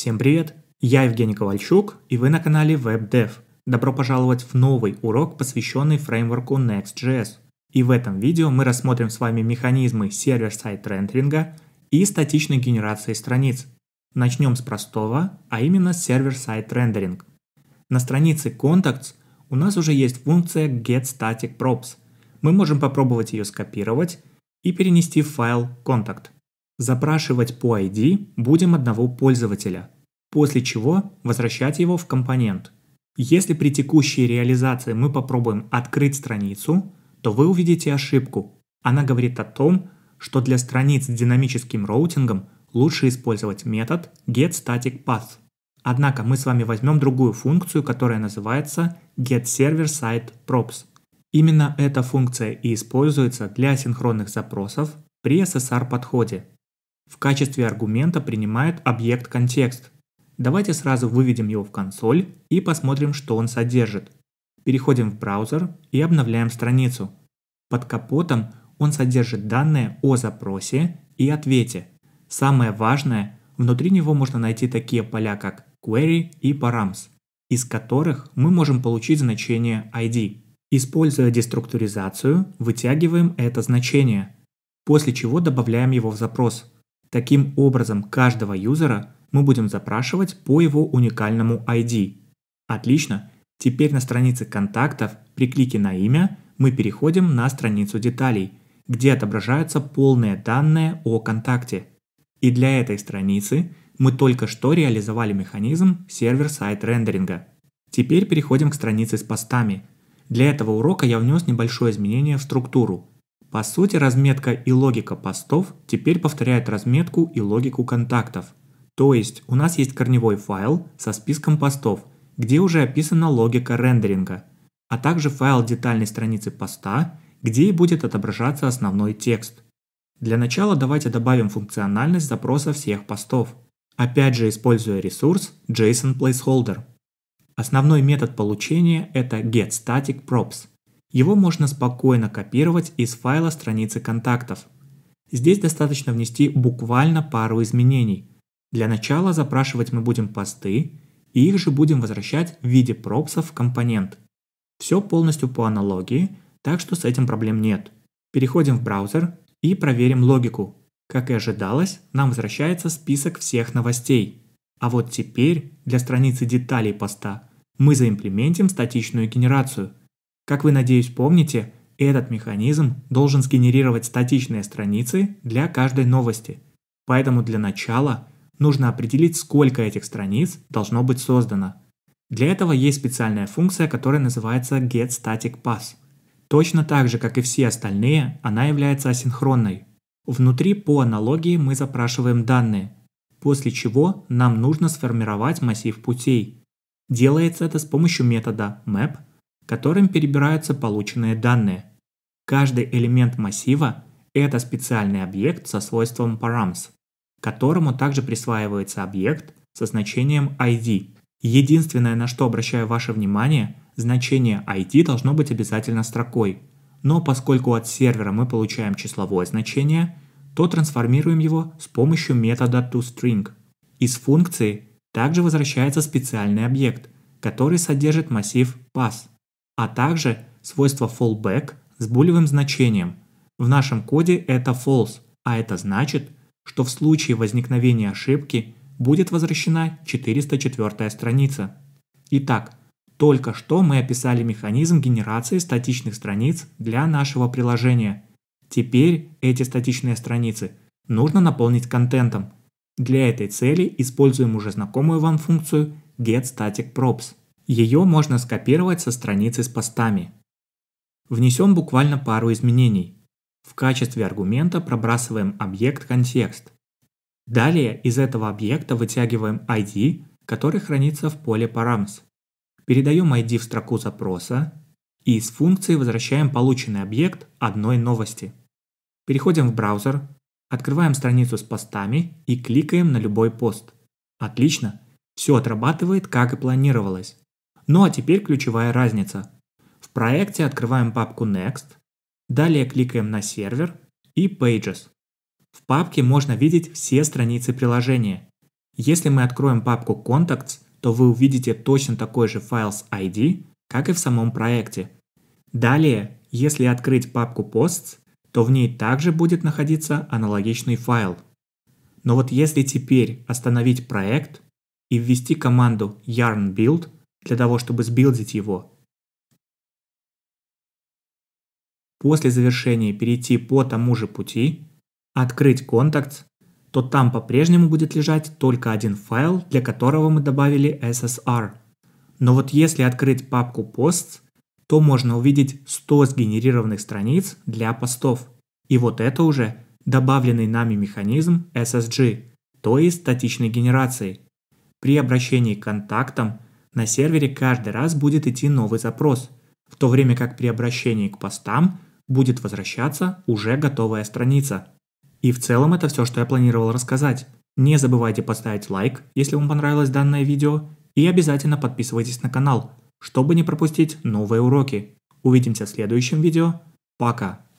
Всем привет! Я Евгений Ковальчук, и вы на канале WebDev. Добро пожаловать в новый урок, посвященный фреймворку Next.js. И в этом видео мы рассмотрим с вами механизмы сервер-сайт рендеринга и статичной генерации страниц. Начнем с простого, а именно сервер-сайт рендеринг. На странице Contacts у нас уже есть функция getStaticProps. Мы можем попробовать ее скопировать и перенести в файл Contact – Запрашивать по ID будем одного пользователя, после чего возвращать его в компонент. Если при текущей реализации мы попробуем открыть страницу, то вы увидите ошибку. Она говорит о том, что для страниц с динамическим роутингом лучше использовать метод getStaticPath. Однако мы с вами возьмем другую функцию, которая называется getServerSideProps. Именно эта функция и используется для синхронных запросов при SSR-подходе. В качестве аргумента принимает объект контекст. Давайте сразу выведем его в консоль и посмотрим, что он содержит. Переходим в браузер и обновляем страницу. Под капотом он содержит данные о запросе и ответе. Самое важное, внутри него можно найти такие поля, как query и params, из которых мы можем получить значение ID. Используя деструктуризацию, вытягиваем это значение, после чего добавляем его в запрос. Таким образом, каждого юзера мы будем запрашивать по его уникальному ID. Отлично, теперь на странице контактов при клике на имя мы переходим на страницу деталей, где отображаются полные данные о контакте. И для этой страницы мы только что реализовали механизм сервер-сайт рендеринга. Теперь переходим к странице с постами. Для этого урока я внес небольшое изменение в структуру – по сути, разметка и логика постов теперь повторяют разметку и логику контактов. То есть у нас есть корневой файл со списком постов, где уже описана логика рендеринга, а также файл детальной страницы поста, где и будет отображаться основной текст. Для начала давайте добавим функциональность запроса всех постов, опять же используя ресурс JSON Placeholder. Основной метод получения это getStaticProps, его можно спокойно копировать из файла страницы контактов. Здесь достаточно внести буквально пару изменений. Для начала запрашивать мы будем посты, и их же будем возвращать в виде пропсов в компонент. Все полностью по аналогии, так что с этим проблем нет. Переходим в браузер и проверим логику. Как и ожидалось, нам возвращается список всех новостей. А вот теперь для страницы деталей поста мы заимплементим статичную генерацию – как вы, надеюсь, помните, этот механизм должен сгенерировать статичные страницы для каждой новости. Поэтому для начала нужно определить, сколько этих страниц должно быть создано. Для этого есть специальная функция, которая называется getStaticPath. Точно так же, как и все остальные, она является асинхронной. Внутри по аналогии мы запрашиваем данные, после чего нам нужно сформировать массив путей. Делается это с помощью метода map которым перебираются полученные данные. Каждый элемент массива – это специальный объект со свойством params, которому также присваивается объект со значением id. Единственное, на что обращаю ваше внимание, значение id должно быть обязательно строкой, но поскольку от сервера мы получаем числовое значение, то трансформируем его с помощью метода toString. Из функции также возвращается специальный объект, который содержит массив pass а также свойство fallback с булевым значением. В нашем коде это false, а это значит, что в случае возникновения ошибки будет возвращена 404 страница. Итак, только что мы описали механизм генерации статичных страниц для нашего приложения. Теперь эти статичные страницы нужно наполнить контентом. Для этой цели используем уже знакомую вам функцию getStaticProps. Ее можно скопировать со страницы с постами. Внесем буквально пару изменений. В качестве аргумента пробрасываем объект контекст. Далее из этого объекта вытягиваем ID, который хранится в поле params. Передаем ID в строку запроса и из функции возвращаем полученный объект одной новости. Переходим в браузер, открываем страницу с постами и кликаем на любой пост. Отлично, все отрабатывает как и планировалось. Ну а теперь ключевая разница. В проекте открываем папку Next, далее кликаем на сервер и Pages. В папке можно видеть все страницы приложения. Если мы откроем папку Contacts, то вы увидите точно такой же файл с ID, как и в самом проекте. Далее, если открыть папку Posts, то в ней также будет находиться аналогичный файл. Но вот если теперь остановить проект и ввести команду yarn build – для того, чтобы сбилдить его. После завершения перейти по тому же пути, открыть контакт, то там по-прежнему будет лежать только один файл, для которого мы добавили SSR. Но вот если открыть папку Posts, то можно увидеть 100 сгенерированных страниц для постов. И вот это уже добавленный нами механизм SSG, то есть статичной генерации. При обращении к контактам – на сервере каждый раз будет идти новый запрос, в то время как при обращении к постам будет возвращаться уже готовая страница. И в целом это все, что я планировал рассказать. Не забывайте поставить лайк, если вам понравилось данное видео, и обязательно подписывайтесь на канал, чтобы не пропустить новые уроки. Увидимся в следующем видео. Пока!